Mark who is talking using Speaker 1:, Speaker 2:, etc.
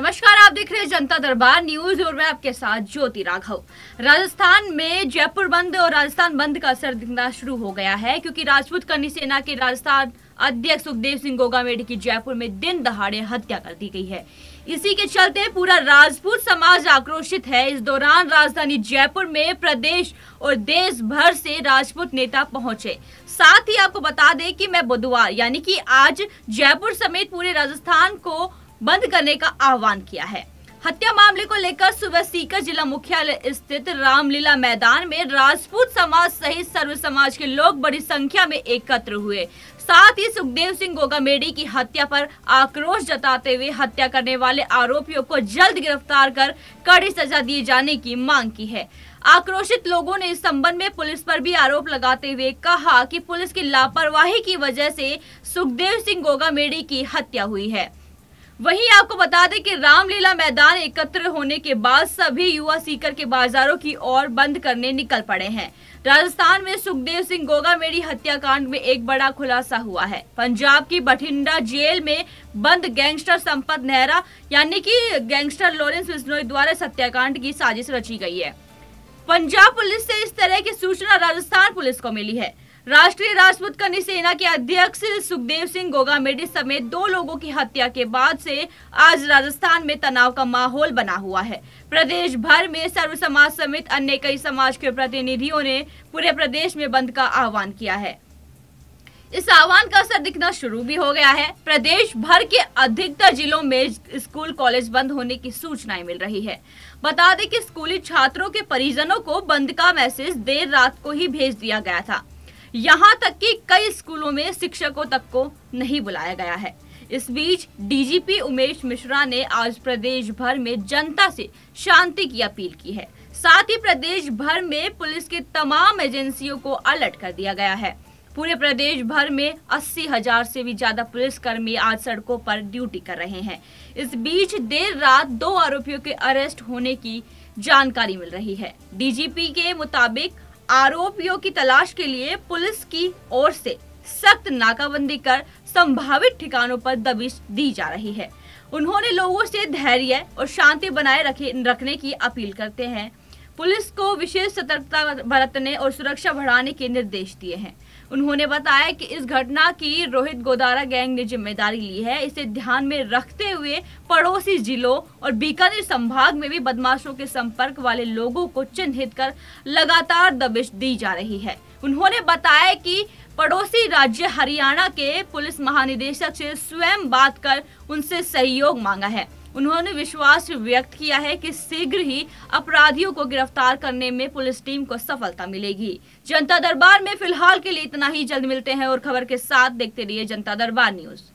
Speaker 1: नमस्कार आप देख रहे हैं जनता दरबार न्यूज और मैं आपके साथ ज्योति राघव राजस्थान में जयपुर बंद और राजस्थान बंद का असर दिखना शुरू हो गया है क्योंकि राजपूत कर्णी सेना के राजस्थान अध्यक्ष सुखदेव सिंह गोगामेडे की जयपुर में दिन दहाड़े हत्या कर दी गई है इसी के चलते पूरा राजपूत समाज आक्रोशित है इस दौरान राजधानी जयपुर में प्रदेश और देश भर से राजपूत नेता पहुंचे साथ ही आपको बता दें कि मैं बुधवार यानी कि आज जयपुर समेत पूरे राजस्थान को बंद करने का आह्वान किया है हत्या मामले को लेकर सुबह सीकर जिला मुख्यालय स्थित रामलीला मैदान में राजपूत समाज सहित सर्व समाज के लोग बड़ी संख्या में एकत्र हुए साथ ही सुखदेव सिंह गोगामेडी की हत्या पर आक्रोश जताते हुए हत्या करने वाले आरोपियों को जल्द गिरफ्तार कर कड़ी सजा दिए जाने की मांग की है आक्रोशित लोगों ने इस संबंध में पुलिस पर भी आरोप लगाते हुए कहा कि पुलिस की लापरवाही की वजह से सुखदेव सिंह गोगामेडी की हत्या हुई है वहीं आपको बता दें कि रामलीला मैदान एकत्र होने के बाद सभी युवा सीकर के बाजारों की ओर बंद करने निकल पड़े हैं राजस्थान में सुखदेव सिंह गोगा मेरी हत्याकांड में एक बड़ा खुलासा हुआ है पंजाब की बठिंडा जेल में बंद गैंगस्टर संपत नेहरा यानी कि गैंगस्टर लॉरेंस बिश्नोई द्वारा हत्याकांड की साजिश रची गई है पंजाब पुलिस से इस तरह की सूचना राजस्थान पुलिस को मिली है राष्ट्रीय राजपूत कनी सेना के अध्यक्ष सुखदेव सिंह गोगा मेडी समेत दो लोगों की हत्या के बाद से आज राजस्थान में तनाव का माहौल बना हुआ है प्रदेश भर में सर्व समाज समेत अन्य कई समाज के प्रतिनिधियों ने पूरे प्रदेश में बंद का आह्वान किया है इस आह्वान का असर दिखना शुरू भी हो गया है प्रदेश भर के अधिकतर जिलों में स्कूल कॉलेज बंद होने की सूचनाएं मिल रही है बता दें कि स्कूली छात्रों के परिजनों को बंद का मैसेज देर रात को ही भेज दिया गया था यहां तक कि कई स्कूलों में शिक्षकों तक को नहीं बुलाया गया है इस बीच डीजीपी उमेश मिश्रा ने आज प्रदेश भर में जनता से शांति की अपील की है साथ ही प्रदेश भर में पुलिस के तमाम एजेंसियों को अलर्ट कर दिया गया है पूरे प्रदेश भर में अस्सी हजार से भी ज्यादा पुलिसकर्मी आज सड़कों पर ड्यूटी कर रहे हैं इस बीच देर रात दो आरोपियों के अरेस्ट होने की जानकारी मिल रही है डीजीपी के मुताबिक आरोपियों की तलाश के लिए पुलिस की ओर से सख्त नाकाबंदी कर संभावित ठिकानों पर दबिश दी जा रही है उन्होंने लोगों से धैर्य और शांति बनाए रखे रखने की अपील करते हैं पुलिस को विशेष सतर्कता बरतने और सुरक्षा बढ़ाने के निर्देश दिए हैं उन्होंने बताया कि इस घटना की रोहित गोदारा गैंग ने जिम्मेदारी ली है इसे ध्यान में रखते हुए पड़ोसी जिलों और बीकानेर संभाग में भी बदमाशों के संपर्क वाले लोगों को चिन्हित कर लगातार दबिश दी जा रही है उन्होंने बताया कि पड़ोसी राज्य हरियाणा के पुलिस महानिदेशक से स्वयं बात कर उनसे सहयोग मांगा है उन्होंने विश्वास व्यक्त किया है कि शीघ्र ही अपराधियों को गिरफ्तार करने में पुलिस टीम को सफलता मिलेगी जनता दरबार में फिलहाल के लिए इतना ही जल्द मिलते हैं और खबर के साथ देखते रहिए जनता दरबार न्यूज़